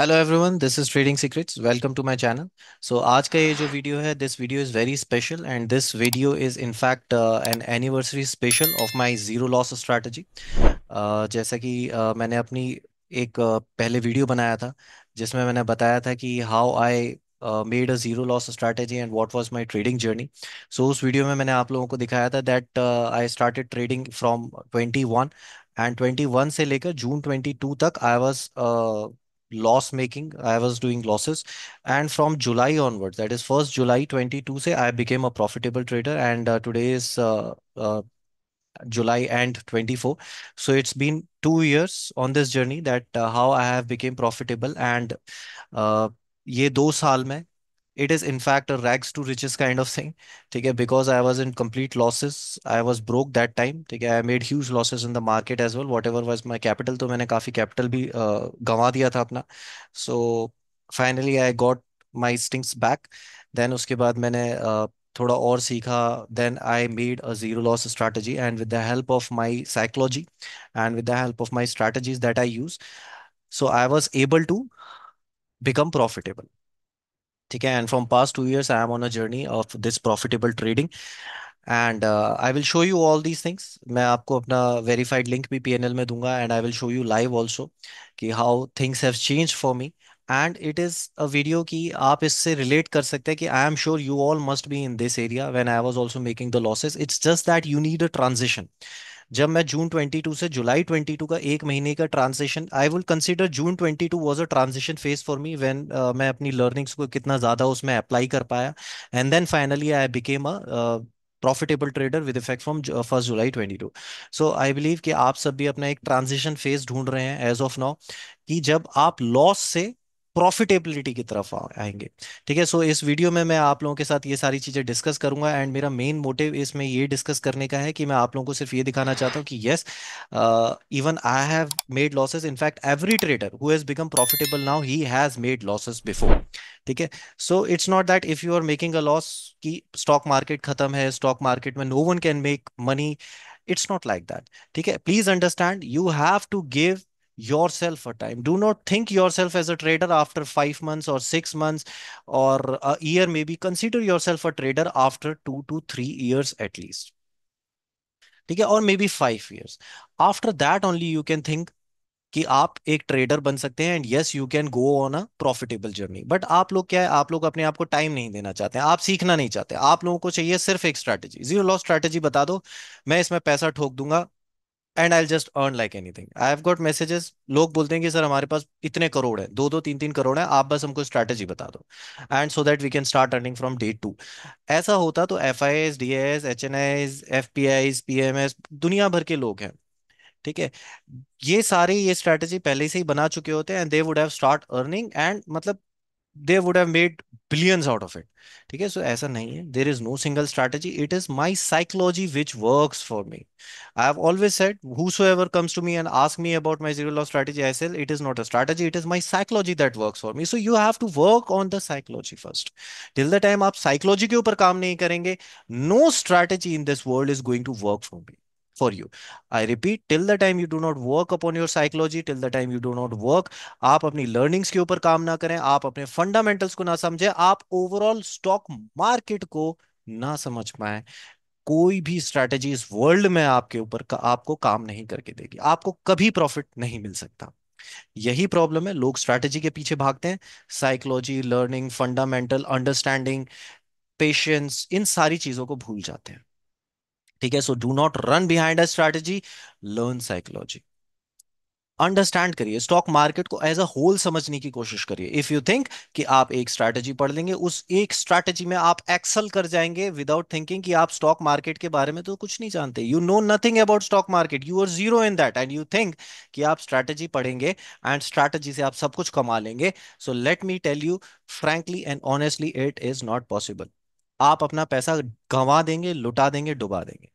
Hello everyone this is trading secrets welcome to my channel so आज का ये जो वीडियो है this video is very special and this video is in fact an anniversary special of my zero loss strategy जैसा कि uh, मैंने अपनी एक uh, पहले वीडियो बनाया था जिसमें मैंने बताया था कि how I made a zero loss strategy and what was my trading journey so उस वीडियो में मैंने आप लोगों को दिखाया था that I started trading from twenty and twenty से लेकर जून ट्वेंटी तक I was loss making. I was doing losses. And from July onwards, that is 1st July 22, say I became a profitable trader. And uh, today is uh, uh, July and 24. So it's been two years on this journey that uh, how I have become profitable. And ये दो साल में it is in fact a rags to riches kind of thing okay because i was in complete losses i was broke that time okay i made huge losses in the market as well whatever was my capital तो मैंने coffee capital भी गंवा so finally i got my instincts back then उसके बाद मैंने थोड़ा और सीखा then I made a zero loss strategy and with the help of my psychology and with the help of my strategies that I use so I was able to become profitable ठीक है and from past two years I am on a journey of this profitable trading and I will show you all these things मैं आपको अपना verified link भी P N L में दूंगा and I will show you live also कि how things have change for me and it is a video की आप इससे रिलेट कर सकते हैं कि I am sure you all must be in this area when I was also making the losses it's just that you need a transition जब मैं जून 22 से जुलाई 22 का एक महीने का transition I will consider June 22 was a transition phase for me when मैं अपनी learnings को कितना ज़्यादा उसमें अप्लाई कर पाया and then finally I became a profitable trader with effect from first July 22 so I believe कि आप सब भी अपना एक ट्रांजिशन फेज ढूंढ रहे हैं एज ऑफ नाउ कि जब आप लॉस से प्रॉफिटेबिलिटी की तरफ आएंगे ठीक है सो इस वीडियो में मैं आप लोगों के साथ ये सारी चीज़ें डिस्कस करूंगा एंड मेरा मेन मोटिव इसमें ये डिस्कस करने का है कि मैं आप लोगों को सिर्फ ये दिखाना चाहता हूँ कि yes even I have made losses in fact every trader who has become profitable now he has made losses before ठीक है so it's not that if you are making a loss की स्टॉक मार्केट खत्म है stock market में no one can make money it's not like that ठीक है please understand you have to give yourself a time do not think yourself as a trader after 5 months or 6 months or a year maybe consider yourself a trader after 2 to 3 years at least ठीक है और maybe five years after that only you can think कि आप एक trader बन सकते हैं and yes you can go on a profitable journey but आप लोग क्या है आप लोग अपने आप को टाइम नहीं देना चाहते हैं आप सीखना नहीं चाहते आप लोगों को चाहिए सिर्फ एक स्ट्रैटेजी जीरो लॉस स्ट्रैटेजी बता दो मैं इसमें पैसा ठोक दूंगा and I just earn like anything I have got messages लोग बोलते हैं कि सर हमारे पास इतने करोड़ है दो दो तीन तीन करोड़ है आप बस हमको स्ट्रैटेजी बता दो and so that we can start earning from day two ऐसा होता तो F I S D S H N Is F P Is P M S दुनिया भर के लोग हैं ठीक है ये सारे ये स्ट्रैटेजी पहले से ही बना चुके होते हैं and they would have start earning and मतलब they would have made billions out of it ठीक है सो ऐसा नहीं है there is no single strategy it is my psychology which work for me I have always said whosoever comes to me and ask me about my zero loss strategy I said it is not a strategy it is my psychology that work for me so you have to work on the psychology first till the time आप psychology के ऊपर काम नहीं करेंगे no strategy in this world is going to work for me for you I repeat till the time you do not work upon your psychology till the time you do not work आप अपनी learnings के ऊपर काम ना करें आप अपने fundamentals को ना समझें आप ओवरऑल स्टॉक मार्केट को ना समझ पाए कोई भी स्ट्रेटेजी इस वर्ल्ड में आपके ऊपर का, आपको काम नहीं करके देगी आपको कभी प्रॉफिट नहीं मिल सकता यही प्रॉब्लम है लोग स्ट्रेटेजी के पीछे भागते हैं psychology learning fundamental understanding patience इन सारी चीजों को भूल जाते हैं ठीक है so do not run behind a strategy learn psychology understand करिए स्टॉक मार्केट को एज अ होल समझने की कोशिश करिए इफ यू थिंक कि आप एक स्ट्रैटेजी पढ़ लेंगे उस एक स्ट्रैटेजी में आप एक्सल कर जाएंगे विदाउट थिंकिंग कि आप स्टॉक मार्केट के बारे में तो कुछ नहीं जानते you know nothing about stock market you are zero in that and you think कि आप स्ट्रैटेजी पढ़ेंगे एंड स्ट्रैटेजी से आप सब कुछ कमा लेंगे so let me tell you frankly and honestly it is not possible आप अपना पैसा गंवा देंगे लुटा देंगे डुबा देंगे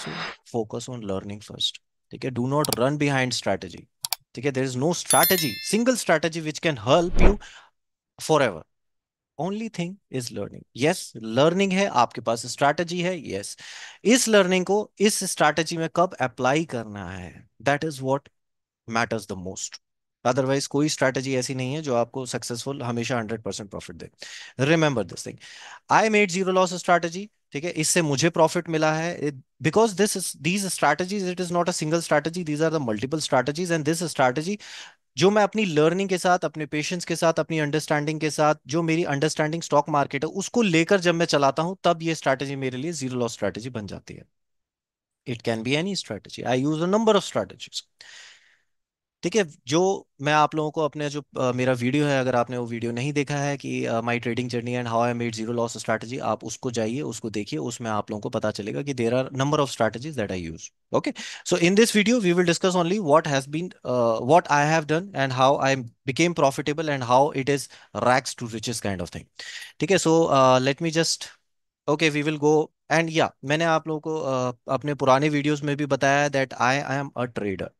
so focus on learning first ठीक है do not run behind strategy ठीक है there is no strategy single strategy which can help you forever only thing is learning yes learning है आपके पास स्ट्रैटेजी है यस yes. इस learning को इस स्ट्रैटेजी में कब अप्लाई करना है that is what matters the most otherwise कोई स्ट्रैटेजी ऐसी नहीं है जो आपको सक्सेसफुल हमेशा हंड्रेड परसेंट प्रॉफिट दे remember this thing I made zero loss strategy ठीक है इससे मुझे प्रॉफिट मिला है because this these strategies it is not a single strategy these are the multiple strategies and this strategy जो मैं अपनी लर्निंग के साथ अपने पेशेंस के साथ अपनी अंडरस्टैंडिंग के साथ जो मेरी अंडरस्टैंडिंग स्टॉक मार्केट है उसको लेकर जब मैं चलाता हूं तब ये स्ट्रैटेजी मेरे लिए जीरो लॉस स्ट्रैटेजी बन जाती है it can be any strategy I use a number of strategies ठीक है जो मैं आप लोगों को अपने जो आ, मेरा वीडियो है अगर आपने वो वीडियो नहीं देखा है कि my trading journey and how I made zero loss strategy आप उसको जाइए उसको देखिए उसमें आप लोगों को पता चलेगा कि there are number of strategies that I use okay so in this video we will discuss only what has been what I have done and how I became profitable and how it is rags to riches kind of thing ठीक है so let me just okay we will go and या मैंने आप लोगों को uh, अपने पुराने videos में भी बताया that I I am a trader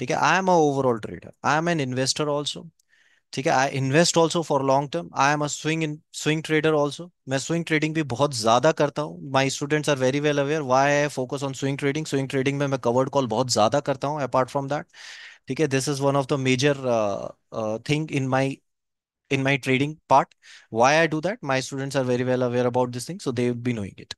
ठीक है I am a overall trader I am an investor also ठीक है I invest also for long term I am a swing swing trader also मैं स्विंग ट्रेडिंग भी बहुत ज्यादा करता हूँ my students are very well aware why I focus on swing trading swing trading में मैं कवर्ड कॉल बहुत ज्यादा करता हूँ अपार्ट फ्रॉम दैट ठीक है this is one of the major thing in my in my trading part why i do that my students are very well aware about this thing so they will be knowing it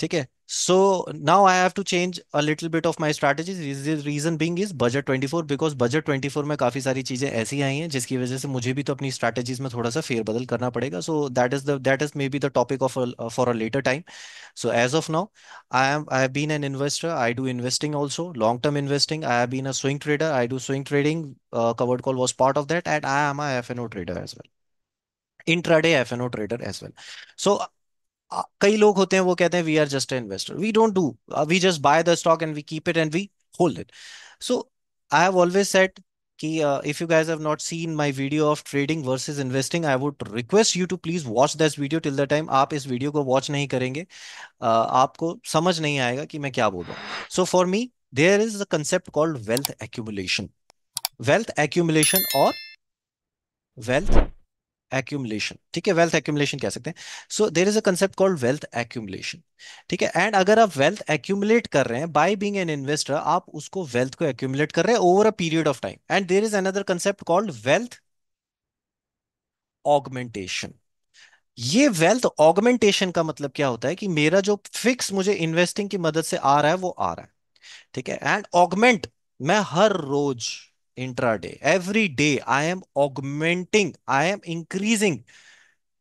ठीक है so now i have to change a little bit of my strategies the reason being is budget 24 because budget 24 mein kafi sari cheeze aisi aayi hain jiski wajah se mujhe bhi to apni strategies mein thoda sa fair badal karna padega so that is the that is maybe the topic of for a later time so as of now i am i have been an investor i do investing also long term investing i have been a swing trader i do swing trading uh, covered call was part of that and i am a fno trader as well intraday fno trader as well so कई लोग होते हैं वो कहते हैं we are just investor we don't do we just buy the stock and we keep it and we hold it so I have always said कि if you guys have not seen my video of trading versus investing I would request you to please watch this video till the time आप इस video को watch नहीं करेंगे uh, आपको समझ नहीं आएगा कि मैं क्या बोल रहा हूँ so for me there is a concept called wealth accumulation wealth accumulation और वेल्थ एक्यूमलेशन ठीक है वेल्थ एक्यूमलेशन कह सकते हैं so there is a concept called wealth accumulation ठीक है एंड अगर आप वेल्थ एक्यूमलेट कर रहे हैं बाय बीइंग एन इन्वेस्टर आप उसको वेल्थ को एक्यूमलेट कर रहे हैं over a period of time and there is another concept called wealth augmentation ये वेल्थ ऑगमेंटेशन का मतलब क्या होता है कि मेरा जो फिक्स मुझे इन्वेस्टिंग की मदद से आ रहा है वो आ रहा है ठीक है एंड ऑगमेंट मैं हर रोज intraday. Every day, I am augmenting, I am increasing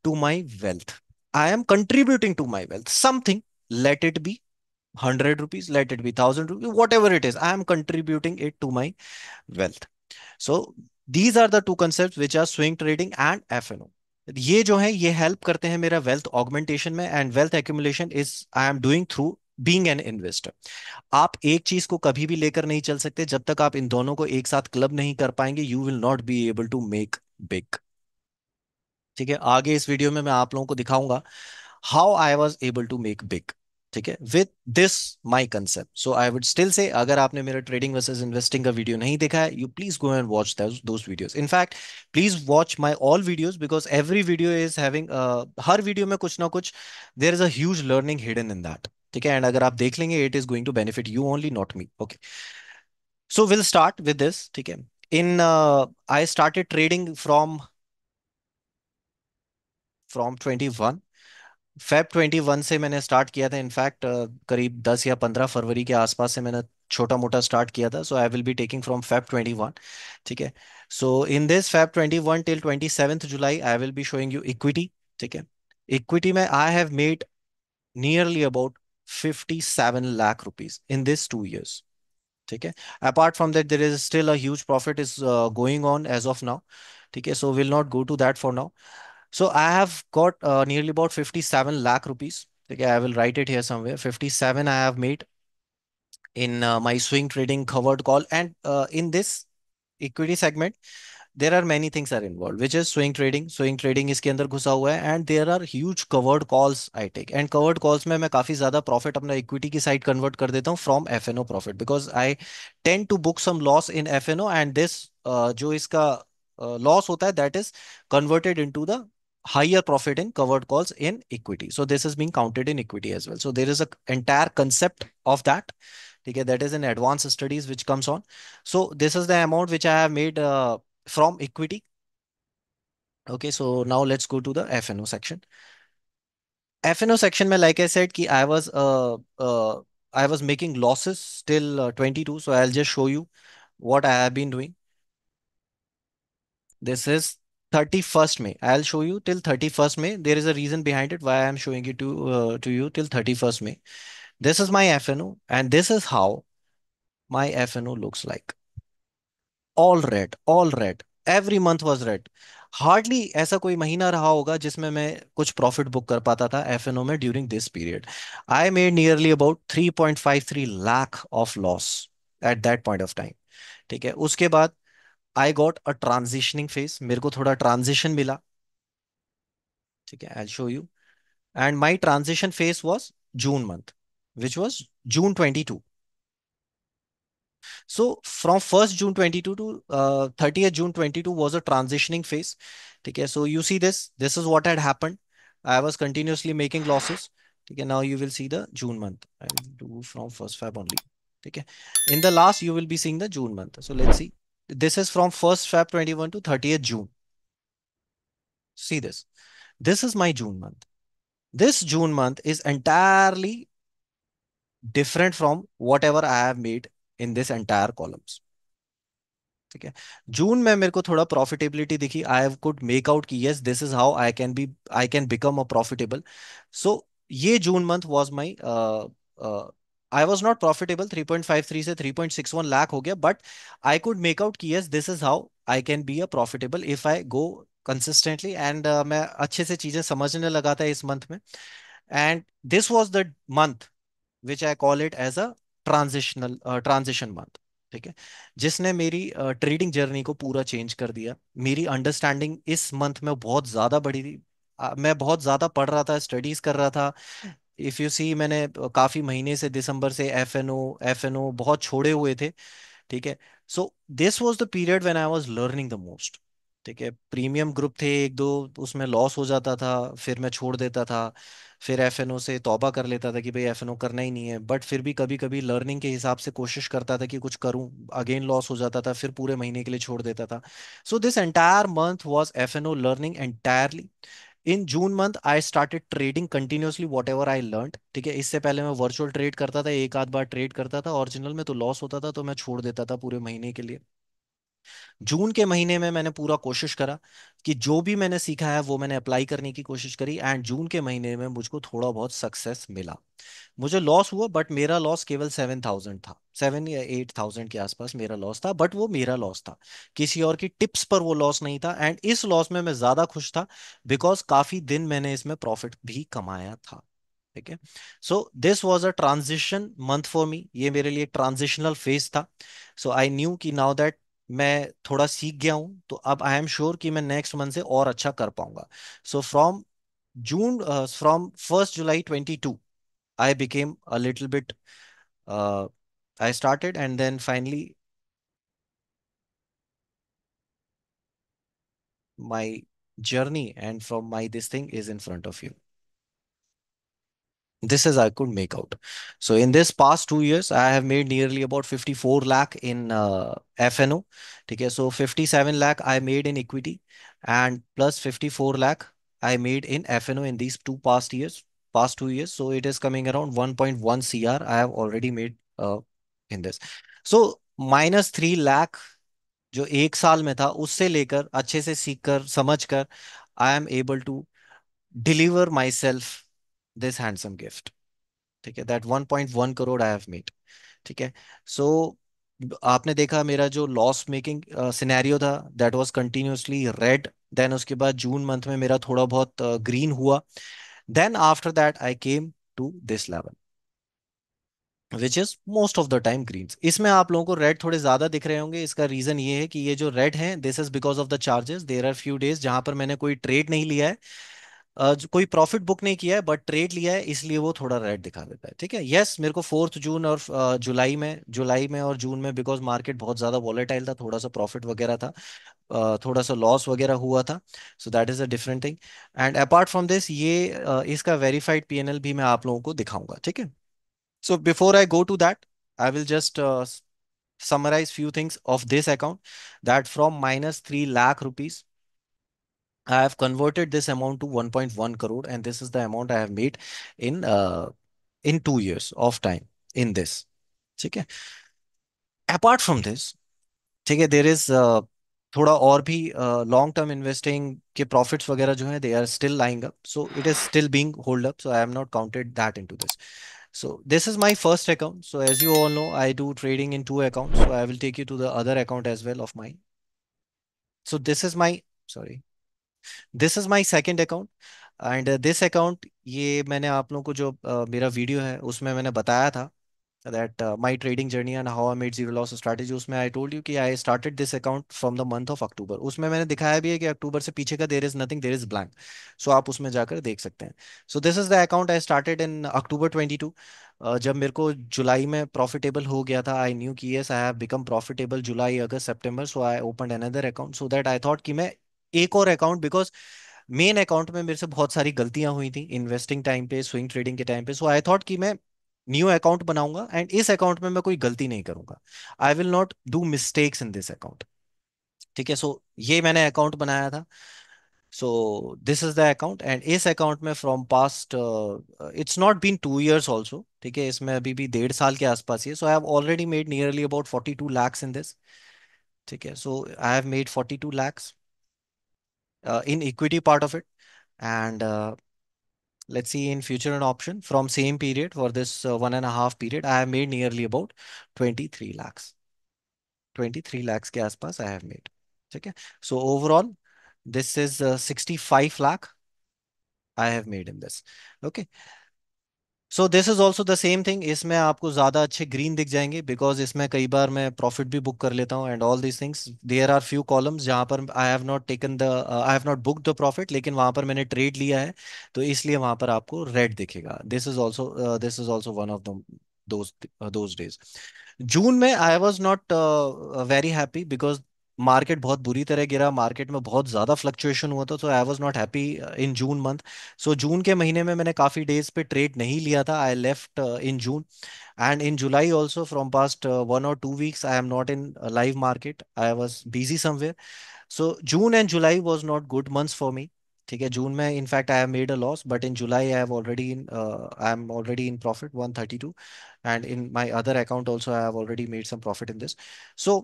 to my wealth. I am contributing to my wealth. Something, let it be 100 rupees, let it be 1000 rupees, whatever it is, I am contributing it to my wealth. So these are the two concepts which are swing trading and FNO. ये जो है ये help करते हैं मेरा wealth augmentation में and wealth accumulation is I am doing through being an investor आप एक चीज को कभी भी लेकर नहीं चल सकते जब तक आप इन दोनों को एक साथ क्लब नहीं कर पाएंगे you will not be able to make big ठीक है आगे इस वीडियो में मैं आप लोगों को दिखाऊंगा how I was able to make big ठीक है with this my concept so I would still say अगर आपने मेरा ट्रेडिंग वर्सेज इन्वेस्टिंग का वीडियो नहीं देखा है you please go and watch those in fact please watch my all videos because every video is having हर वीडियो में कुछ ना कुछ there is a learning hidden in that ठीक है एंड अगर आप देख लेंगे it is going to benefit you only not me okay so will start with this ठीक है in I started trading from from twenty one Feb twenty one से मैंने स्टार्ट किया था इनफैक्ट uh, करीब दस या पंद्रह फरवरी के आसपास से मैंने छोटा मोटा स्टार्ट किया था so I will be taking from Feb twenty one ठीक है so in this Feb twenty one till twenty seventh July I will be showing you equity ठीक है इक्विटी में I have made nearly about 57 lakh rupees in these two years okay apart from that there is still a huge profit is uh, going on as of now okay so we'll not go to that for now so i have got uh, nearly about 57 lakh rupees okay i will write it here somewhere 57 i have made in uh, my swing trading covered call and uh, in this equity segment there are many things are involve which is swing trading swing trading इसके अंदर घुसा हुआ है and there are huge covered calls I take and covered calls में मैं काफी ज्यादा profit अपना इक्विटी की साइड कन्वर्ट कर देता हूँ from F N O profit because I tend to book some loss in F N O and this जो इसका लॉस uh, होता है that is converted into the higher profit in covered calls in equity. So this is being counted in equity as well. So there is a entire concept of that. Okay, that is in advanced studies which comes on. So this is the amount which I have made uh, from equity. Okay, so now let's go to the FNO section. FNO section, mein, like I said, ki I was uh, uh, I was making losses till uh, 22. So I'll just show you what I have been doing. This is 31st May. I'll show you till 31st May. There is a reason behind it why I'm showing it to uh, to you till 31st May. This is my FNO and this is how my FNO looks like. All red all red every month was red hardly ऐसा कोई महीना रहा होगा जिसमें मैं कुछ profit book कर पाता था एफ एन ओ में during this period I made nearly about three point five three lakh of loss at that point of time ठीक है उसके बाद I got a transitioning phase मेरे को थोड़ा ट्रांजिशन मिला ठीक है I show you and my transition phase was June month which was June twenty two So from 1st June 22 to uh, 30th June 22 was a transitioning phase. Okay, so you see this, this is what had happened. I was continuously making losses. Okay, now you will see the June month. I will do from 1st Feb only. Okay, in the last you will be seeing the June month. So let's see. This is from 1st Feb 21 to 30th June. See this. This is my June month. This June month is entirely different from whatever I have made in this entire columns ठीक है जून में मेरे को थोड़ा profitability दिखी I have could make out की yes this is how I can be I can become a profitable so ये June month was my I was not profitable 3.53 से 3.61 लाख हो गया but I could make out की yes this is how I can be a profitable if I go consistently and मैं अच्छे से चीजें समझने लगा था इस मंथ में and this was the month which I call it as a transitional transition month ठीक है जिसने मेरी ट्रेडिंग जर्नी को पूरा चेंज कर दिया मेरी अंडरस्टैंडिंग इस मंथ में बहुत ज़्यादा बढ़ी थी मैं बहुत ज़्यादा पढ़ रहा था स्टडीज़ कर रहा था इफ़ यू सी मैंने काफ़ी महीने से दिसंबर से F N O F N O बहुत छोड़े हुए थे ठीक है so this was the period when I was learning the most ठीक है प्रीमियम ग्रुप थे एक दो उसमें लॉस हो जाता था फिर मैं छोड़ देता था फिर एफ एन ओ से तौबा कर लेता था कि भाई एफ एन ओ करना ही नहीं है बट फिर भी कभी कभी लर्निंग के हिसाब से कोशिश करता था कि कुछ करूं अगेन लॉस हो जाता था फिर पूरे महीने के लिए छोड़ देता था so this entire month was F N O learning entirely in June month I started trading continuously whatever I learn ठीक है इससे पहले मैं वर्चुअल ट्रेड करता था एक आध बार ट्रेड करता था ओरिजिनल में तो लॉस होता था तो मैं छोड़ देता था पूरे महीने के लिए जून के महीने में मैंने पूरा कोशिश करा कि जो भी मैंने सीखा है वो मैंने अप्लाई करने की कोशिश करी एंड जून के महीने में मुझको थोड़ा बहुत सक्सेस मिला मुझे लॉस हुआ बट मेरा लॉस केवल सेवन थाउजेंड था सेवन या एट थाउजेंड के आसपास मेरा लॉस था बट वो मेरा लॉस था किसी और की टिप्स पर वो लॉस नहीं था एंड इस लॉस में मैं ज्यादा खुश था बिकॉज काफी दिन मैंने इसमें प्रॉफिट भी कमाया था ठीक है so this was a transition month for me ये मेरे लिए ट्रांजिशनल फेज था सो आई न्यू कि नाउ दैट मैं थोड़ा सीख गया हूं तो अब आई एम श्योर कि मैं नेक्स्ट मंथ से और अच्छा कर पाऊंगा so from June from first July twenty two I became a little bit I started and then finally my journey and from my this thing is in front of you This is I could make out. So in this past two years, I have made nearly about 54 lakh in uh, FNO. Okay, so 57 lakh I made in equity and plus 54 lakh I made in FNO in these two past years, past two years. So it is coming around 1.1 CR I have already made uh, in this. So minus three lakh, lakh जो एक साल में था उससे लेकर अच्छे से सीख कर समझ this handsome gift ठीक है that 1.1 crore I have made ठीक है सो so, आपने देखा मेरा जो लॉस मेकिंग सिनेरियो था that was continuously red then उसके बाद जून मंथ में मेरा थोड़ा बहुत ग्रीन uh, हुआ then after that I came to this level which is most of the time green इसमें आप लोगों को रेड थोड़े ज्यादा दिख रहे होंगे इसका रीजन ये है कि ये जो रेड है this is because of the charges there are few days जहां पर मैंने कोई ट्रेड नहीं लिया है जो कोई प्रॉफिट बुक नहीं किया है बट ट्रेड लिया है इसलिए वो थोड़ा रेड दिखा देता है ठीक है यस मेरे को फोर्थ जून और जुलाई में जुलाई में और जून में बिकॉज मार्केट बहुत ज्यादा वॉलेटाइल था थोड़ा सा प्रॉफिट वगैरह था थोड़ा सा लॉस वगैरह हुआ था so that is a different thing and apart from this ये इसका वेरीफाइड पी भी मैं आप लोगों को दिखाऊंगा ठीक है so before I go to that I will just summarize few things of this account that from minus three lakh rupees I have converted this amount to 1.1 crore and this is the amount I have made in uh, in two years of time in this. Okay. Apart from this, okay, there is uh, थोड़ा uh, long-term investing term investing के profits they are still lying up. So it is still being hold up. So I have not counted that into this. So this is my first account. So as you all know, I do trading in two accounts. So I will take you to the other account as well of mine. So this is my, sorry. This is my second account and this account ये मैंने आप लोगों को जो uh, मेरा video है उसमें मैंने बताया था that my trading journey and how I made zero loss strategy उसमें आई टोल्ड यू कि I started this account from the month of October उसमें मैंने दिखाया भी है कि अक्टूबर से पीछे का there is nothing there is blank so आप उसमें जाकर देख सकते हैं so this is the account I started in October twenty two जब मेरे को जुलाई में प्रॉफिटेबल हो गया था आई न्यू की yes I have become profitable July August September so I open another account so that I thought कि मैं एक और अकाउंट बिकॉज मेन अकाउंट में मेरे से बहुत सारी गलतियां हुई थी इन्वेस्टिंग टाइम पे स्विंग ट्रेडिंग के टाइम पे सो आई थॉट कि मैं न्यू अकाउंट बनाऊंगा एंड इस अकाउंट में मैं कोई गलती नहीं करूंगा I will not do mistakes in this account ठीक है सो ये मैंने अकाउंट बनाया था so this is the account and इस अकाउंट में from past it's not been two years also ठीक है इसमें अभी भी डेढ़ साल के आसपास ही है so I have already made nearly about forty two lakhs in this ठीक है so I have made forty two lakhs Uh, in equity part of it. And uh, let's see in future and option from same period for this uh, one and a half period, I have made nearly about 23 lakhs. 23 lakhs ke aspas I have made. Okay. So overall, this is uh, 65 lakh I have made in this. Okay. So this is also the same thing इसमें आपको ज़्यादा अच्छे green दिख जाएंगे because इसमें कई बार मैं profit भी बुक कर लेता हूँ and all these things there are few columns जहां पर I have not taken the I have not book the profit लेकिन वहां पर मैंने ट्रेड लिया है तो इसलिए वहां पर आपको रेड दिखेगा this is also this is also one of the those days जून में I was not very happy because market बहुत बुरी तरह गिरा मार्केट में बहुत ज़्यादा फ्लक्चुएशन हुआ था तो I was not happy in June month so जून के महीने में मैंने काफ़ी डेज पे ट्रेड नहीं लिया था I left in June and in July also from past one और two weeks I am not in live market I was busy somewhere so June and July was not good months for me ठीक है जून में in fact I have made a loss but in July I have already in I am already in profit 132 and in my other account also I have already made some profit in this so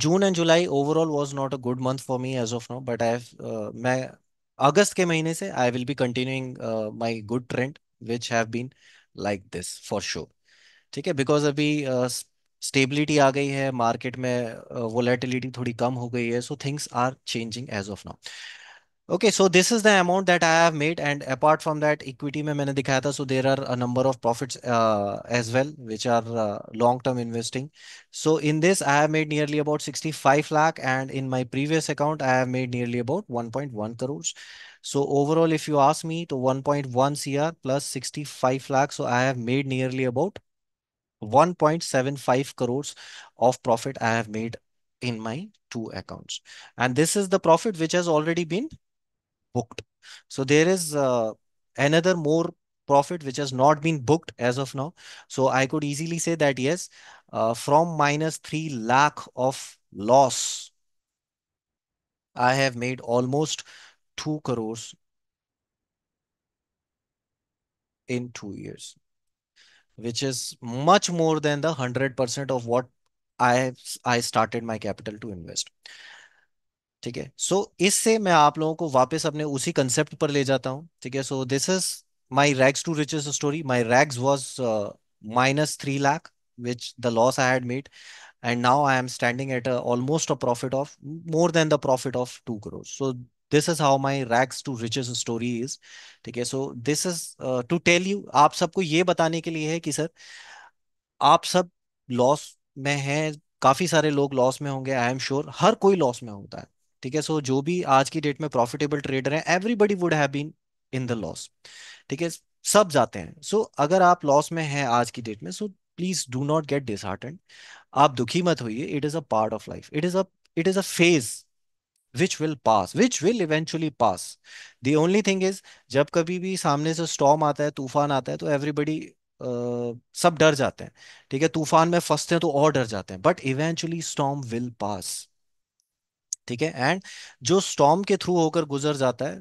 June and July overall was not a good month for me as of now but I मैं अगस्त के महीने से I will be continuing my good trend which have been like this for sure ठीक है because अभी stability uh, आ गई है मार्केट में वोलेटिलिटी uh, थोड़ी कम हो गई है so things are changing as of now Okay, so this is the amount that I have made, and apart from that, equity mein maine dikhaya tha, so there are a number of profits uh, as well, which are uh, long-term investing. So in this, I have made nearly about 65 lakh, and in my previous account, I have made nearly about 1.1 crores. So overall, if you ask me, to 1.1 cr plus 65 lakh, so I have made nearly about 1.75 crores of profit I have made in my two accounts. And this is the profit which has already been booked. So there is uh, another more profit which has not been booked as of now. So I could easily say that yes, uh, from minus 3 lakh of loss, I have made almost 2 crores in 2 years, which is much more than the 100% of what I, I started my capital to invest. ठीक है सो इससे मैं आप लोगों को वापस अपने उसी कंसेप्ट पर ले जाता हूँ ठीक है so this is my rags to riches story my rags was minus three lakh which the loss I had made and now I am standing at almost a profit of more than the profit of two crore so this is how my rags to riches story is ठीक है so this is to tell you आप सबको ये बताने के लिए है कि सर आप सब लॉस में हैं काफी सारे लोग लॉस में होंगे आई एम श्योर हर कोई लॉस में होता है ठीक है सो जो भी आज की डेट में प्रॉफिटेबल ट्रेडर हैं everybody would have been in the loss ठीक है सब जाते हैं सो so, अगर आप लॉस में हैं आज की डेट में so please do not get disheartened आप दुखी मत होइए it is a part of life it is a it is a phase which will pass which will eventually pass the only thing is जब कभी भी सामने से स्टॉम आता है तूफान आता है तो एवरीबडी Uh, सब डर जाते हैं ठीक है तूफान में फंसते हैं तो और डर जाते हैं but eventually storm will pass ठीक है एंड जो स्टॉम के थ्रू होकर गुजर जाता है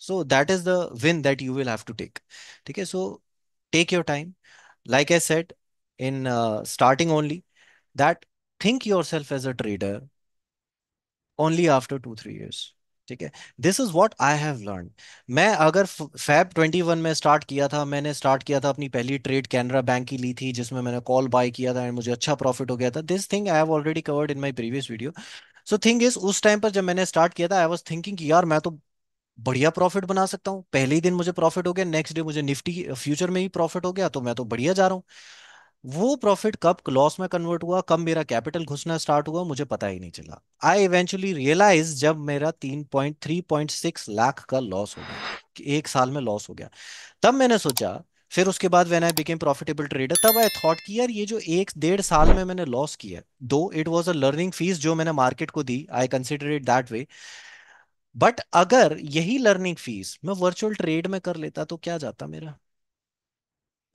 so that is the win that you will have to take ठीक है so take your time like I said in starting only that think yourself as a trader only after two three years ठीक है this is what I have learn मैं अगर fab one में start किया था मैंने start किया था अपनी पहली ट्रेड कैनरा बैंक की ली थी जिसमें मैंने कॉल बाय किया था एंड मुझे अच्छा प्रॉफिट हो गया था this thing I have already covered in my previous video so thing is उस टाइम पर जब मैंने स्टार्ट किया था आई वॉज थिंकिंग यार मैं तो बढ़िया प्रॉफिट बना सकता हूँ पहले ही दिन मुझे प्रॉफिट हो गया नेक्स्ट डे मुझे निफ्टी फ्यूचर में ही प्रॉफिट हो गया तो मैं तो बढ़िया जा रहा हूँ वो प्रॉफिट कब लॉस में कन्वर्ट हुआ कब मेरा कैपिटल घुसना स्टार्ट हुआ मुझे पता ही नहीं चला आई इवेंचुअली रियलाइज जब मेरा तीन point three point six lakh का लॉस हो गया एक साल में लॉस हो गया तब मैंने सोचा फिर उसके बाद when I became profitable trader तब आई थॉट कि यार ये जो एक डेढ़ साल में मैंने लॉस किया though it was a learning fees जो मैंने मार्केट को दी I consider it that way but अगर यही लर्निंग फीस मैं वर्चुअल ट्रेड में कर लेता तो क्या जाता मेरा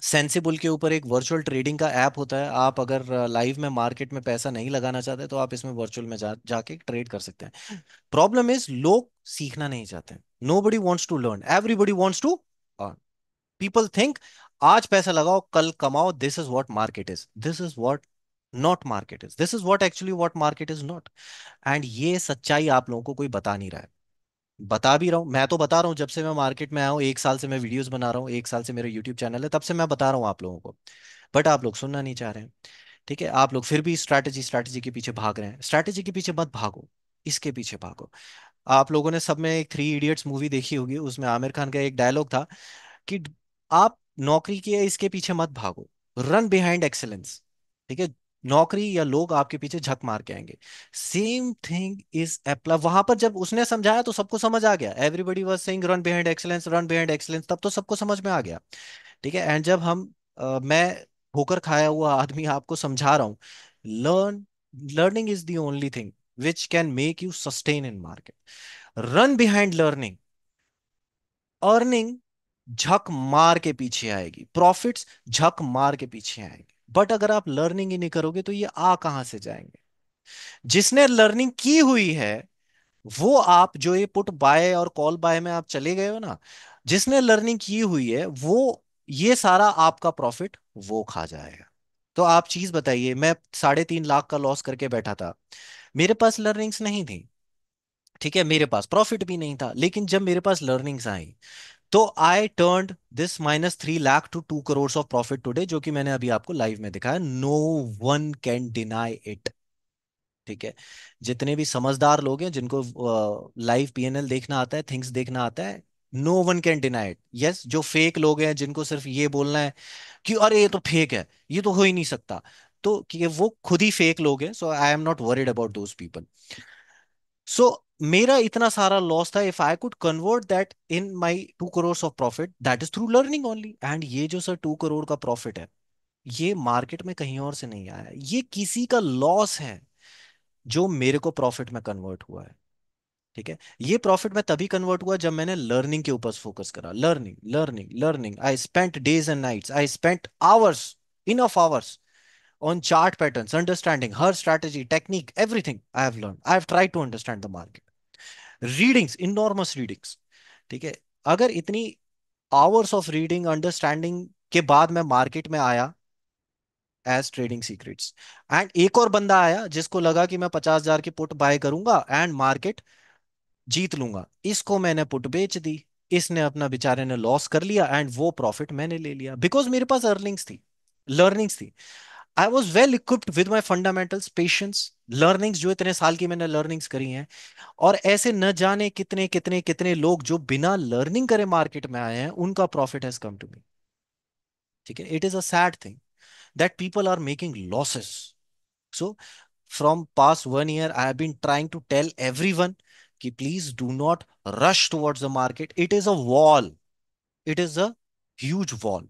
सेंसिबल के ऊपर एक वर्चुअल ट्रेडिंग का ऐप होता है आप अगर लाइव uh, में मार्केट में पैसा नहीं लगाना चाहते तो आप इसमें वर्चुअल में जा जाके ट्रेड कर सकते हैं प्रॉब्लम इज लोग सीखना नहीं चाहते nobody wants to learn everybody wants to people think आज पैसा लगाओ कल कमाओ this is what market is this is what not market is this is what actually what market is not and ये सच्चाई आप लोगों को कोई बता नहीं रहा है बता भी रहा हूं मैं तो बता रहा हूं जब से मैं मार्केट में आया हूं एक साल से मैं वीडियोस बना रहा हूं एक साल से मेरा यूट्यूब चैनल है तब से मैं बता रहा हूं आप लोगों को बट आप लोग सुनना नहीं चाह रहे हैं ठीक है आप लोग फिर भी स्ट्रैटेजी स्ट्रैटेजी के पीछे भाग रहे हैं स्ट्रैटेजी के पीछे मत भागो इसके पीछे भागो आप लोगों ने सब में एक थ्री इडियट्स मूवी देखी होगी उसमें आमिर खान का एक डायलॉग था कि आप नौकरी के इसके पीछे मत भागो रन बिहाइंड एक्सेलेंस ठीक है नौकरी या लोग आपके पीछे झक मार के आएंगे सेम थिंग इज एप्ला वहां पर जब उसने समझाया तो सबको समझ आ गया everybody was saying run behind excellence run behind excellence तब तो सबको समझ में आ गया ठीक है एंड जब हम uh, मैं होकर खाया हुआ आदमी आपको समझा रहा हूं learn learning is the only thing which can make you sustain in market run behind learning earning झक मार के पीछे आएगी प्रॉफिट्स झक मार के पीछे आएंगे बट अगर आप लर्निंग ही नहीं करोगे तो ये आ कहां से जाएंगे जिसने लर्निंग की हुई है वो आप जो ये पुट बाय और कॉल बाय में आप चले गए हो ना जिसने लर्निंग की हुई है वो ये सारा आपका प्रॉफिट वो खा जाएगा तो आप चीज बताइए मैं साढ़े तीन लाख का लॉस करके बैठा था मेरे पास लर्निंग्स नहीं थी ठीक है मेरे पास प्रॉफिट भी नहीं था लेकिन जब मेरे पास लर्निंग्स आई तो I turn this minus three lakh to two crore of profit today जो कि मैंने अभी आपको लाइव में दिखाया no one can deny it ठीक है जितने भी समझदार लोग हैं जिनको लाइव पी एन एल देखना आता है थिंग्स देखना आता है no one can deny it yes जो फेक लोग हैं जिनको सिर्फ ये बोलना है कि अरे ये तो फेक है ये तो हो ही नहीं सकता तो कि वो खुद ही फेक लोग हैं so I am not worried about those people so मेरा इतना सारा लॉस था if I could convert that in my two crore of profit that is through learning only and ये जो सर टू करोड़ का प्रॉफिट है ये मार्केट में कहीं और से नहीं आया ये किसी का लॉस है जो मेरे को प्रॉफिट में कन्वर्ट हुआ है ठीक है ये प्रॉफिट में तभी कन्वर्ट हुआ जब मैंने लर्निंग के ऊपर फोकस करा learning learning learning I spent days and nights I spent hours in of hours on chart pattern understanding हर strategy technique everything I have learn I try to understand the market readings enormous readings ठीक है अगर इतनी hours of reading understanding के बाद मैं market में आया एज ट्रेडिंग सीक्रेट्स एंड एक और बंदा आया जिसको लगा कि मैं पचास हजार की पुट बाय करूंगा एंड मार्केट जीत लूंगा इसको मैंने पुट बेच दी इसने अपना बेचारे ने लॉस कर लिया एंड वो प्रॉफिट मैंने ले लिया बिकॉज मेरे पास अर्निंग्स थी लर्निंग्स थी I was well equipped with my fundamentals patience learnings जो इतने साल की मैंने लर्निंग्स करी हैं और ऐसे न जाने कितने कितने कितने लोग जो बिना लर्निंग करे मार्केट में आए हैं उनका profit has come to me ठीक है it is a sad thing that people are making losses so from past one year I have been trying to tell one की please do not rush towards the market it is a wall it is a huge wall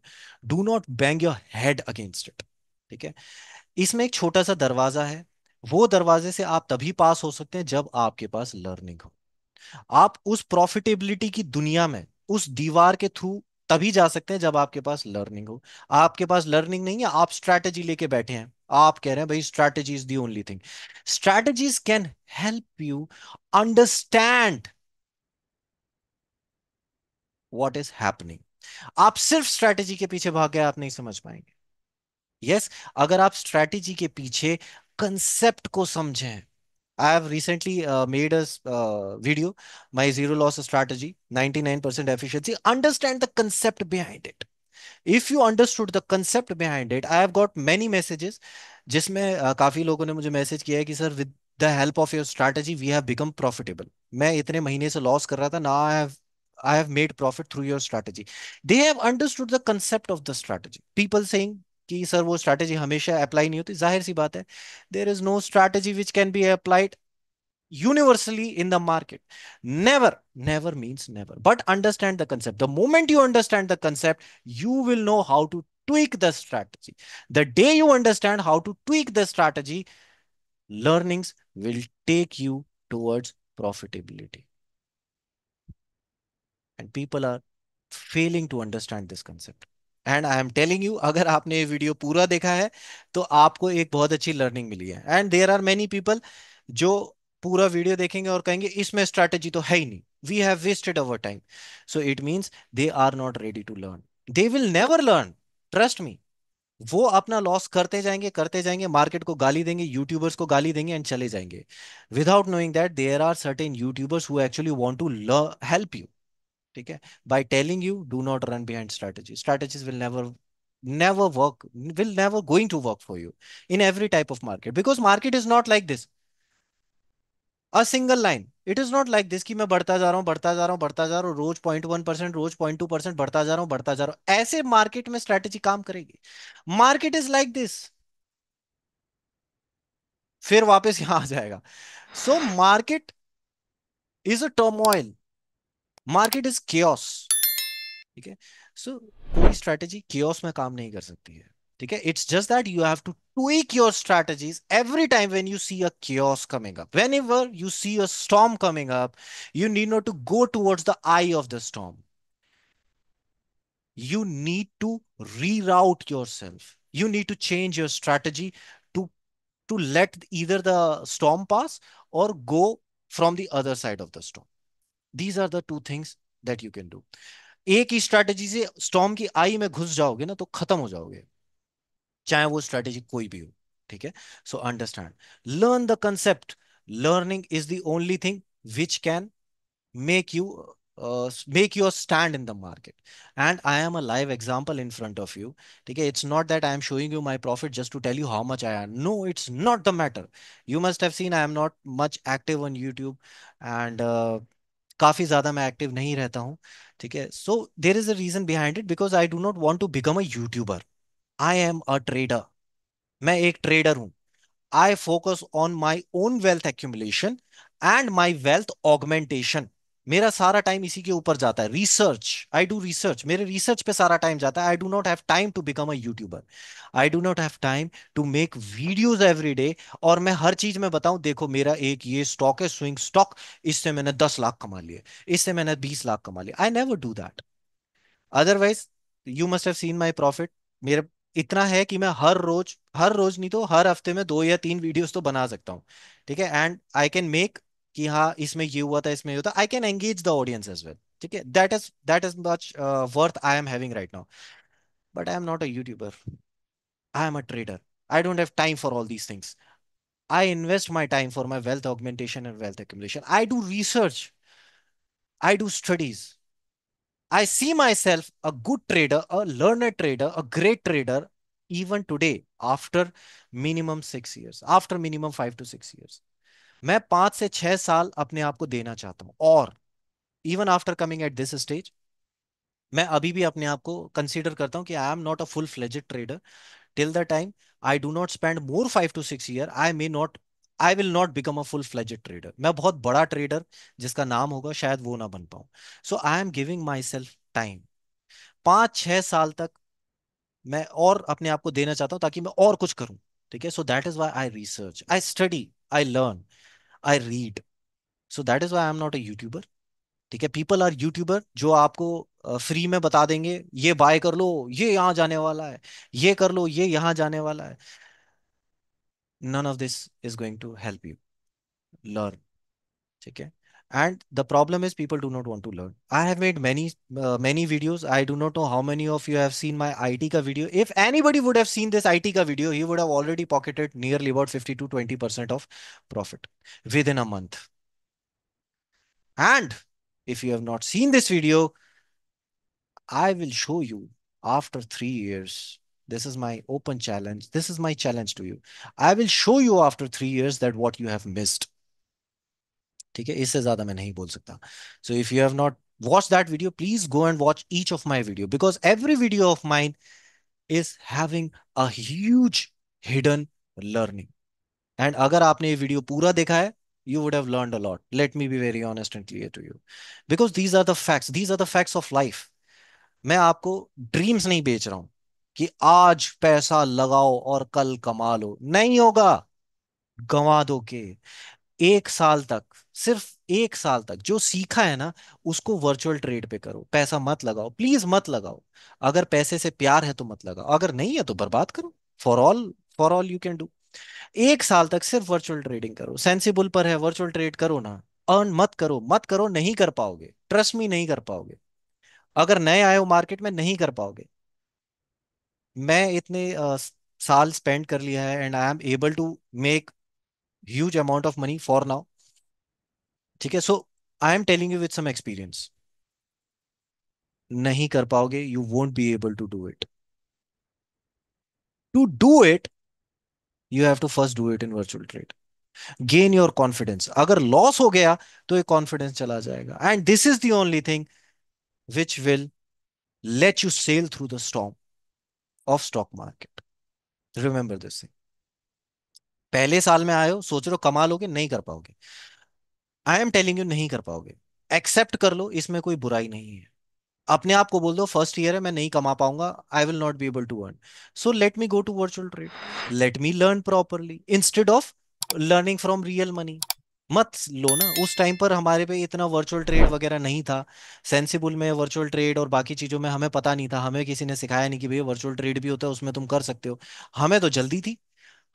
do not bang your head against it ठीक है इसमें एक छोटा सा दरवाजा है वो दरवाजे से आप तभी पास हो सकते हैं जब आपके पास लर्निंग हो आप उस प्रॉफिटेबिलिटी की दुनिया में उस दीवार के थ्रू तभी जा सकते हैं जब आपके पास लर्निंग हो आपके पास लर्निंग नहीं है आप स्ट्रैटेजी लेके बैठे हैं आप कह रहे हैं भाई strategy is the only thing strategies can help you understand what is happening आप सिर्फ स्ट्रैटेजी के पीछे भाग गए आप नहीं समझ पाएंगे यस अगर आप स्ट्रेटेजी के पीछे कंसेप्ट को समझें I have recently made a video my zero loss strategy 99 percent efficiency understand the concept behind it if you understood the concept behind it I have got many messages जिसमें uh, काफी लोगों ने मुझे message किया है कि sir with the help of your strategy we have become profitable मैं इतने महीने से लॉस कर रहा था ना I have I have made profit through your strategy they have understood the concept of the strategy people saying कि sir वो स्ट्रैटेजी हमेशा अप्लाई नहीं होती जाहिर सी बात है there is no strategy which can be universally in the market never never means never but understand the concept the moment you understand the concept you will know how to tweak the strategy the day you understand how to tweak the strategy learnings will take you towards profitability and people are failing to understand this concept and I am telling you अगर आपने ये video पूरा देखा है तो आपको एक बहुत अच्छी लर्निंग मिली है and there are many people जो पूरा वीडियो देखेंगे और कहेंगे इसमें स्ट्रैटेजी तो है ही नहीं we have wasted our time so it means they are not ready to learn they will never learn trust me वो अपना लॉस करते जाएंगे करते जाएंगे मार्केट को गाली देंगे यूट्यूबर्स को गाली देंगे एंड चले जाएंगे without knowing that there are certain YouTubers who actually want to help you ठीक है by telling you do not run behind strategy strategies will never never work will never going to work for you in every type of market because market is not like this a single line it is not like this कि मैं बढ़ता जा रहा हूं बढ़ता जा रहा हूं बढ़ता जा रहा हूं रोज पॉइंट वन परसेंट रोज पॉइंट टू परसेंट बढ़ता जा रहा हूं बढ़ता जा रहा हूं ऐसे मार्केट में स्ट्रेटेजी काम करेगी मार्केट इज लाइक दिस फिर वापस यहां आ जाएगा so market is a turmoil Market is chaos, okay. So so strategy chaos, chaos में काम नहीं कर सकती है ठीक है it's just tweak your strategies every time when you see a chaos coming up. Whenever you see a storm coming up, you need not to go towards the eye of the storm. You need to reroute yourself. You need to change your strategy to, to let either the storm pass or go from the other side of the storm. These are the two things that you can do एक ही strategy से storm की आई में घुस जाओगे ना तो खत्म हो जाओगे चाहे वो स्ट्रैटेजी कोई भी हो ठीक है so understand learn the concept learning is the only thing which can make you make your stand in the market. And I am a live example in front of you. Okay, it's not that I am showing you my profit just to tell you how much I earn. No, it's not the matter. You must have seen I am not much active on YouTube and uh, काफ़ी ज़्यादा मैं active नहीं रहता हूँ ठीक है so there is a reason behind it because I do not want to become a YouTuber I am a trader मैं एक ट्रेडर हूँ I focus on my own wealth accumulation and my wealth augmentation मेरा सारा time इसी के ऊपर जाता है रिसर्च आई डू रिसर्च मेरे रिसर्च पे सारा टाइम जाता है I do not have time to become a YouTuber I do not have time to make videos every day और मैं हर चीज में बताऊं देखो मेरा एक ये स्टॉक है स्विंग स्टॉक इससे मैंने दस लाख कमा लिए इससे मैंने बीस लाख कमा लिए I never do that otherwise you must have seen my profit मेरे इतना है कि मैं हर रोज हर रोज नहीं तो हर हफ्ते में दो या तीन वीडियोस तो बना सकता हूँ ठीक है एंड आई कैन मेक कि हाँ इसमें ये हुआ था इसमें ये हुआ था I can engage the audience as well ठीक है that is that is much worth I am having right now but I am not a YouTuber I am a trader I don't have time for all these I invest my time for my wealth augmentation and wealth accumulation. I do research. I do studies. I see myself a good trader, a learned trader, a great trader, even today after minimum six years, after minimum five to six years. मैं पांच से छह साल अपने आप को देना चाहता हूं और even after coming at this stage मैं अभी भी अपने आप को कंसिडर करता हूं कि I am not a full fledged trader till the time I do not spend more five to six year I may not I will not become a full fledged trader मैं बहुत बड़ा trader जिसका नाम होगा शायद वो ना बन पाऊं so I am giving my self time पांच छह साल तक मैं और अपने आप को देना चाहता हूं ताकि मैं और कुछ करूं ठीक है so that is why I research I study I learn, I read. So that is why I am not a YouTuber ठीक है पीपल आर यूट्यूबर जो आपको फ्री में बता देंगे ये बाय कर लो ये यहाँ जाने वाला है ये कर लो ये यहाँ जाने वाला है none of this is going to help you learn ठीक है and the problem is people do not want to learn i have made many uh, many videos i do not know how many of you have seen my it ka video if anybody would have seen this it ka video he would have already pocketed nearly about 50 to 20% of profit within a month and if you have not seen this video i will show you after 3 years this is my open challenge this is my challenge to you i will show you after 3 years that what you have missed ठीक है इससे ज्यादा मैं नहीं बोल सकता so if you have not watch that video please go and watch each of my video because every video of mind is having a hidden learning and अगर आपने ये वीडियो पूरा देखा है you would have learned a lot. Let me be very honest and clear to you. Because these are the facts. These are the facts of life. मैं आपको dreams नहीं बेच रहा हूं कि आज पैसा लगाओ और कल कमा लो नहीं होगा गंवा के एक साल तक सिर्फ एक साल तक जो सीखा है ना उसको वर्चुअल ट्रेड पे करो पैसा मत लगाओ प्लीज मत लगाओ अगर पैसे से प्यार है तो मत लगाओ अगर नहीं है तो बर्बाद करो for all for all you can do एक साल तक सिर्फ वर्चुअल ट्रेडिंग करो सेंसिबल पर है वर्चुअल ट्रेड करो ना अर्न मत करो मत करो नहीं कर पाओगे ट्रस्ट मी नहीं कर पाओगे अगर नए आए हो मार्केट में नहीं कर पाओगे मैं इतने uh, साल स्पेंड कर लिया है and I am able to make huge amount of money for now. Okay, so I am telling you with some experience. Nahi kar paoge, you won't be able to do it. To do it, you have to first do it in virtual trade. Gain your confidence. Agar loss ho gaya, to a confidence chala And this is the only thing which will let you sail through the storm of stock market. Remember this thing. पहले साल में आए हो सोच रहे हो कमा लोगे नहीं कर पाओगे आई एम टेलिंग यू नहीं कर पाओगे एक्सेप्ट कर लो इसमें कोई बुराई नहीं है अपने आप को बोल दो फर्स्ट ईयर है मैं नहीं कमा पाऊंगा I will not be able to earn so let me go to virtual trade let me learn properly instead of learning from real money मत लो ना उस टाइम पर हमारे पे इतना वर्चुअल ट्रेड वगैरह नहीं था सेंसिबल में वर्चुअल ट्रेड और बाकी चीजों में हमें पता नहीं था हमें किसी ने सिखाया नहीं कि भैया वर्चुअल ट्रेड भी होता है उसमें तुम कर सकते हो हमें तो जल्दी थी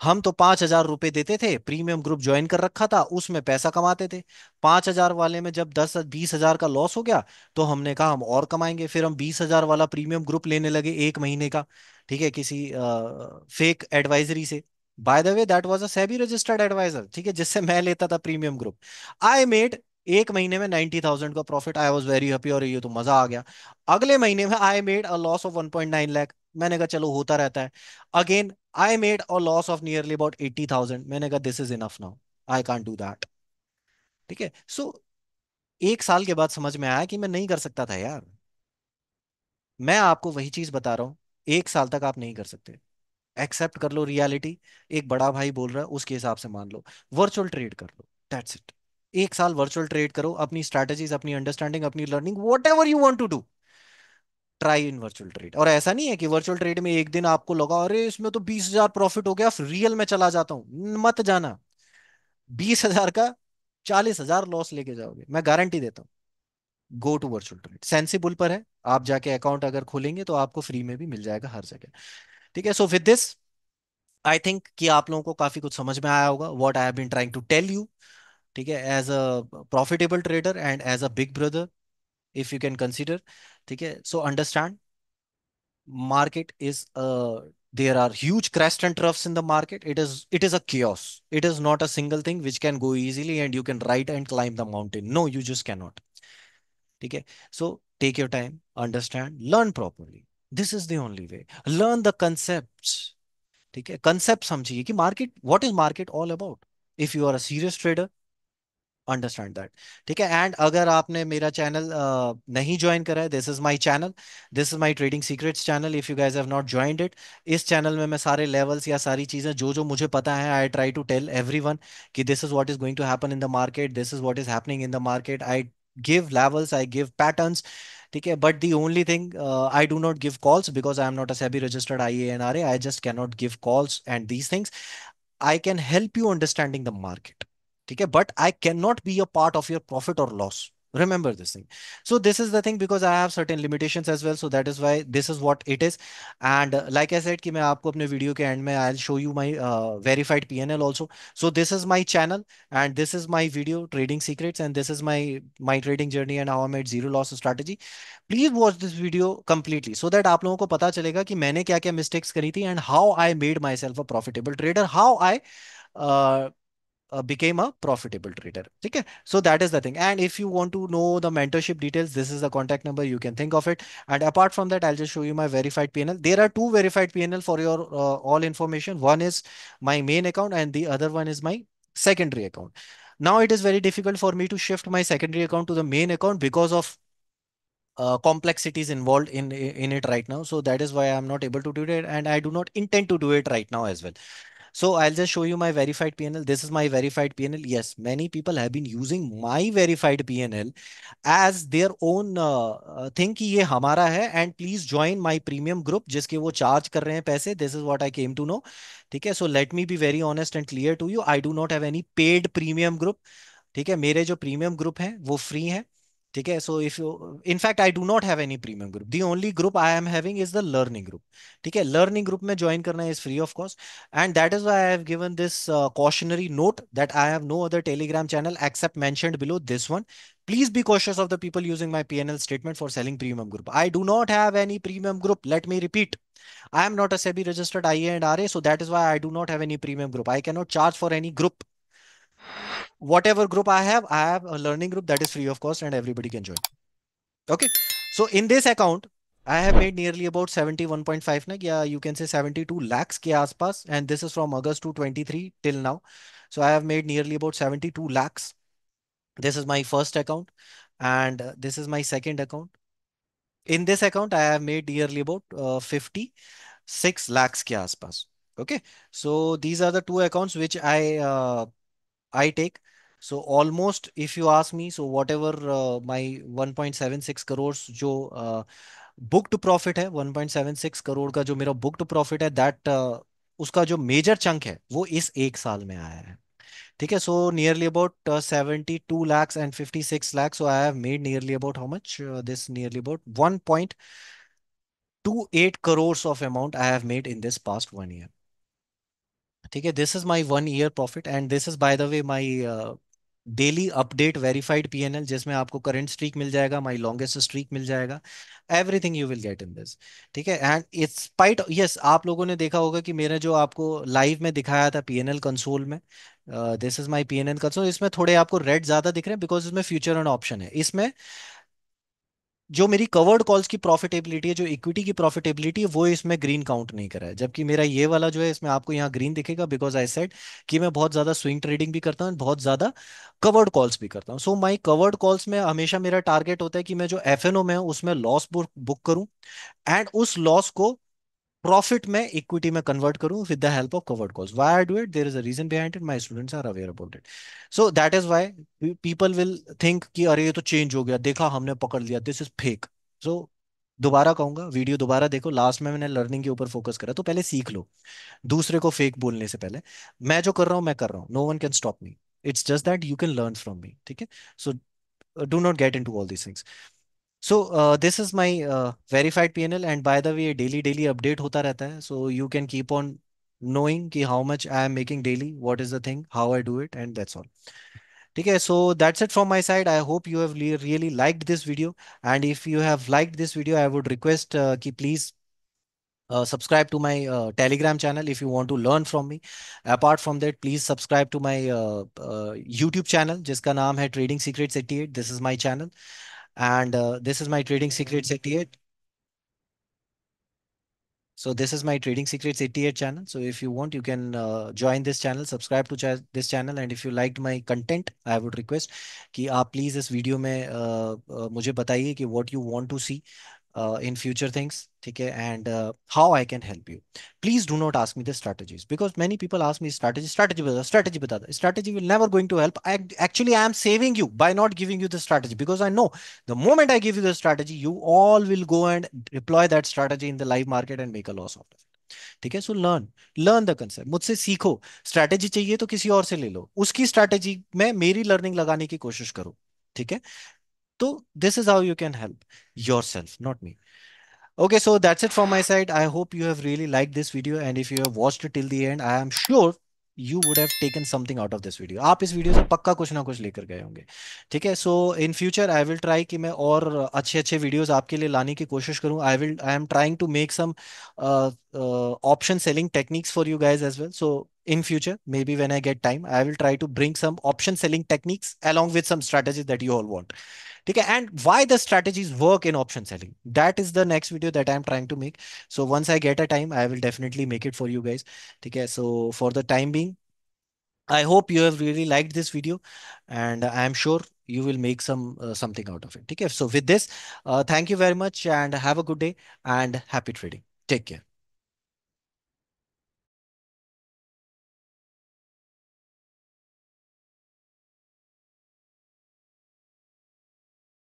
हम तो पांच हजार रुपए देते थे प्रीमियम ग्रुप ज्वाइन कर रखा था उसमें पैसा कमाते थे पांच हजार वाले में जब दस बीस हजार का लॉस हो गया तो हमने कहा हम और कमाएंगे फिर हम बीस हजार वाला प्रीमियम ग्रुप लेने लगे एक महीने का ठीक है किसी आ, फेक एडवाइजरी से by the way that was a SEBI registered advisor ठीक है जिससे मैं लेता था प्रीमियम ग्रुप आई मेड एक महीने में नाइनटी थाउजेंड का profit I was very happy और ये तो मजा आ गया अगले महीने में I made a loss of one point nine lakh मैंने कहा चलो होता रहता है again I made a loss of nearly about eighty thousand मैंने कहा this is enough now I can't do that ठीक है सो एक साल के बाद समझ में आया कि मैं नहीं कर सकता था यार मैं आपको वही चीज बता रहा हूं एक साल तक आप नहीं कर सकते एक्सेप्ट कर लो रियलिटी एक बड़ा भाई बोल रहा है उसके हिसाब से मान लो वर्चुअल ट्रेड कर लो दैट्स इट एक साल वर्चुअल ट्रेड करो अपनी स्ट्रेटजीज अपनी अंडरस्टैंडिंग अपनी learning whatever you want to do try in virtual trade और ऐसा नहीं है कि वर्चुअल ट्रेड में एक दिन आपको लगा अरे इसमें तो बीस हजार प्रॉफिट हो गया रियल में चला जाता हूं मत जाना बीस हजार का चालीस हजार लॉस लेके जाओगे मैं गारंटी देता हूँ go to virtual trade sensible पर है आप जाके अकाउंट अगर खोलेंगे तो आपको फ्री में भी मिल जाएगा हर जगह ठीक है so with this I think कि आप लोगों को काफी कुछ समझ में आया होगा what I have been trying to tell you ठीक है as a profitable trader and as a big brother if you can consider ठीक so understand market is uh, there are huge crest and troughs in the market it is it is a chaos it is not a single thing which can go easily and you can ride and climb the mountain no you just cannot Okay. so take your time understand learn properly this is the only way learn the concepts Okay. Concepts. Concept समझिए market. What is market all about? If you are a serious trader. Understand that ठीक है and अगर आपने मेरा channel uh, नहीं join करा है this is my channel this is my trading secrets channel if you guys have not joined it इस channel में मैं सारे लेवल्स या सारी चीज़ें जो जो मुझे पता है I try to tell everyone कि this is what is going to happen in the market this is what is happening in the market I give levels I give patterns ठीक है but the only thing I do not give calls because I am not a SEBI registered I A N R A I just can not give calls and these things I can help you understanding the market ठीक है but I can not be a part of your profit remember this thing so this is the thing because i have certain limitations as well so that is why this is what it is and uh, like i said ki main aapko video ke i'll show you my uh, verified pnl also so this is my channel and this is my video trading secrets and this is my my trading journey and how i made zero loss strategy please watch this video completely so that aap logon ko pata chalega kya kya mistakes kari and how i made myself a profitable trader how i uh, uh, became a profitable trader okay so that is the thing and if you want to know the mentorship details this is the contact number you can think of it and apart from that i'll just show you my verified pnl there are two verified pnl for your uh, all information one is my main account and the other one is my secondary account now it is very difficult for me to shift my secondary account to the main account because of uh, complexities involved in in it right now so that is why i'm not able to do it and i do not intend to do it right now as well So I'll just show you my verified PNL. This is my verified PNL. Yes, many people have been using my verified PNL as their own uh, thing ki ye hamara hai and please join my premium group जिसके wo charge kar rahe hain paise This is what I came to know. ठीक है. So let me be very honest and clear to you. I do not have any paid premium group. ठीक है. मेरे जो premium group हैं वो free हैं. Okay, so if you, in fact, I do not have any premium group. The only group I am having is the learning group. Okay, learning group may join करना is free of course, and that is why I have given this uh, cautionary note that I have no other Telegram channel except mentioned below this one. Please be cautious of the people using my PNL statement for selling premium group. I do not have any premium group. Let me repeat. I am not a SEBI registered IA and RA, so that is why I do not have any premium group. I cannot charge for any group whatever group I have, I have a learning group that is free of cost and everybody can join. Okay. So in this account, I have made nearly about 71.5 lakh. Yeah, you can say 72 lakhs ke aspas. And this is from August twenty three till now. So I have made nearly about 72 lakhs. This is my first account. And this is my second account. In this account, I have made nearly about uh, 56 lakhs ke aspas. Okay. So these are the two accounts which I uh, I take. So almost, if you ask me, so whatever uh, my 1.76 crores, jo, uh, book to profit है 1.76 करोड़ का जो मेरा book to profit है that uh, उसका जो major chunk है वो इस एक साल में आया है ठीक है so nearly about seventy two lakhs and fifty six lakhs so I have made nearly about how much this nearly about one point two eight crores of amount I have made in this past one year ठीक है this is my one year profit and this is by the way my daily update verified PNL जिसमें आपको current streak मिल जाएगा माई longest streak मिल जाएगा everything you will get in this ठीक है एंड इट्स पाइट यस आप लोगों ने देखा होगा कि मेरे जो आपको लाइव में दिखाया था पीएनएल कंसोल में this is my P N L console इसमें थोड़े आपको रेड ज्यादा दिख रहे हैं बिकॉज इसमें फ्यूचर एंड ऑप्शन है इसमें जो मेरी कवर्ड कॉल्स की प्रॉफिटेबिलिटी है जो इक्विटी की प्रॉफिटेबिलिटी है वो इसमें ग्रीन काउंट नहीं करा है जबकि मेरा ये वाला जो है इसमें आपको यहाँ ग्रीन दिखेगा बिकॉज आई सेट कि मैं बहुत ज्यादा स्विंग ट्रेडिंग भी करता हूँ बहुत ज्यादा कवर्ड कॉल्स भी करता हूँ सो माई कवर्ड कॉल्स में हमेशा मेरा टारगेट होता है कि मैं जो एफ एन ओ में उसमें लॉस बुक बुक करूँ एंड उस लॉस को प्रॉफिट में इक्विटी में कन्वर्ट करूं with the help of covered calls why I do it there is a reason behind it my students are aware about it so that is why people will think कि अरे ये तो change हो गया देखा हमने पकड़ लिया दिस इज फेक सो दोबारा कहूंगा वीडियो दोबारा देखो लास्ट में मैंने लर्निंग के ऊपर फोकस करा तो पहले सीख लो दूसरे को फेक बोलने से पहले मैं जो कर रहा हूं मैं कर रहा हूं no one can stop me it's just that you can learn from me ठीक है so do not get into all these things So uh, this is my uh, verified PNL and by the way daily daily update होता रहता है so you can keep on knowing कि how much I am making daily what is the thing how I do it and that's all Okay. so that's it from my side I hope you have really liked this video and if you have liked this video I would request uh, please uh, subscribe to my uh, telegram channel if you want to learn from me apart from that please subscribe to my uh, uh youtube channel jiska naam hai trading secrets 88 this is my channel and uh, this is my trading secrets mm-hmm. 88. So this is my trading secrets 88 channel. So if you want, you can uh, join this channel, subscribe to ch this channel. And if you liked my content, I would request कि please this video में uh, uh, मुझे बताइए what you want to see uh, in future things okay and uh, how i can help you please do not ask me the strategies because many people ask me strategy strategy bata, strategy bata. strategy will never going to help I, actually i am saving you by not giving you the strategy because i know the moment i give you the strategy you all will go and deploy that strategy in the live market and make a loss of it ठीक है so learn learn the concept मुझसे सीखो strategy चाहिए तो किसी और से ले लो उसकी स्ट्रैटेजी में मेरी लर्निंग लगाने की कोशिश करो ठीक है So this is how you can help yourself, not me. Okay, so that's it from my side. I hope you have really liked this video. And if you have watched it till the end, I am sure you would have taken something out of this video. You have video से पक्का कुछ ना कुछ लेकर गए होंगे ठीक है so in future I will try कि मैं और अच्छे अच्छे वीडियोस आपके लिए लाने की कोशिश करूं आई uh, uh, in future maybe when i get time i will try to bring some option selling techniques along with some strategies that you all want okay and why the strategies work in option selling that is the next video that i'm trying to make so once i get a time i will definitely make it for you guys okay so for the time being i hope you have really liked this video and i'm sure you will make some uh, something out of it okay so with this uh, thank you very much and have a good day and happy trading take care